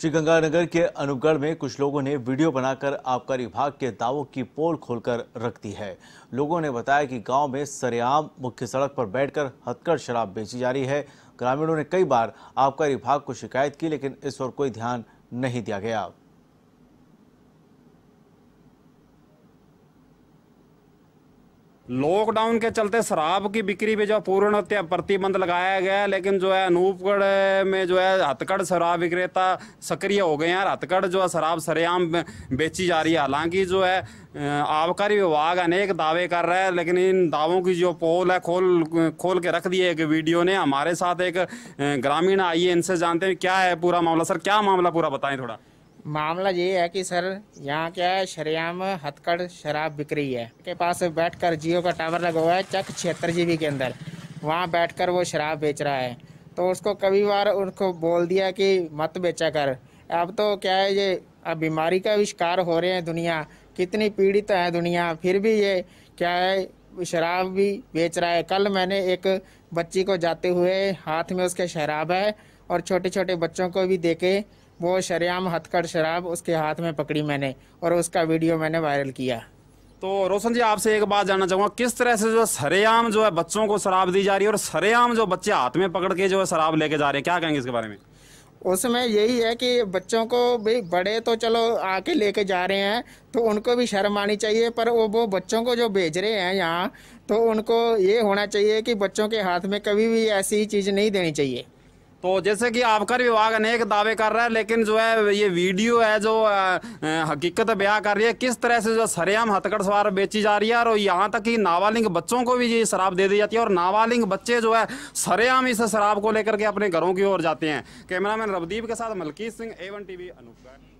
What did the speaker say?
श्रीगंगानगर के अनुगढ़ में कुछ लोगों ने वीडियो बनाकर आबकारी विभाग के दावों की पोल खोलकर रख दी है लोगों ने बताया कि गांव में सरेआम मुख्य सड़क पर बैठकर हथकड़ शराब बेची जा रही है ग्रामीणों ने कई बार आबकारी विभाग को शिकायत की लेकिन इस पर कोई ध्यान नहीं दिया गया लॉकडाउन के चलते शराब की बिक्री पे जो पूर्ण प्रतिबंध लगाया गया है लेकिन जो है अनूपगढ़ में जो है हथकड़ शराब विक्रेता सक्रिय हो गए हैं और हथकड़ जो है शराब सरेआम बेची जा रही है हालांकि जो है आबकारी विभाग अनेक दावे कर रहा है लेकिन इन दावों की जो पोल है खोल खोल के रख दिए एक वीडियो ने हमारे साथ एक ग्रामीण आई इनसे जानते हैं क्या है पूरा मामला सर क्या मामला पूरा बताएं थोड़ा मामला ये है कि सर यहाँ क्या है शरेआम हथकड़ शराब बिक रही है के पास बैठकर जियो का टावर लगा हुआ है चक छिहत्तर जी के अंदर वहाँ बैठकर वो शराब बेच रहा है तो उसको कभी बार उनको बोल दिया कि मत बेचा कर अब तो क्या है ये अब बीमारी का भी शिकार हो रहे हैं दुनिया कितनी पीड़ित है दुनिया फिर भी ये क्या है शराब भी बेच रहा है कल मैंने एक बच्ची को जाते हुए हाथ में उसके शराब है और छोटे छोटे बच्चों को भी देखे वो शरेआम हथकड़ शराब उसके हाथ में पकड़ी मैंने और उसका वीडियो मैंने वायरल किया तो रोशन जी आपसे एक बात जानना चाहूँगा किस तरह से जो सरेआम जो है बच्चों को शराब दी जा रही है और सरेआम जो बच्चे हाथ में पकड़ के जो है शराब लेके जा रहे हैं क्या कहेंगे इसके बारे में उसमें यही है कि बच्चों को भाई बड़े तो चलो आके लेके जा रहे हैं तो उनको भी शर्म आनी चाहिए पर वो वो बच्चों को जो भेज रहे हैं यहाँ तो उनको ये होना चाहिए कि बच्चों के हाथ में कभी भी ऐसी चीज़ नहीं देनी चाहिए तो जैसे कि आपका विभाग अनेक दावे कर रहा है लेकिन जो है ये वीडियो है जो हकीकत बया कर रही है किस तरह से जो सरेआम हथकड़ सवार बेची जा रही है और यहाँ तक कि नाबालिग बच्चों को भी ये शराब दे दी जाती है और नाबालिग बच्चे जो है सरेआम इस शराब को लेकर के अपने घरों की ओर जाते हैं कैमरामैन रवदीप के साथ मलकीत सिंह एवन टीवी अनुपगढ़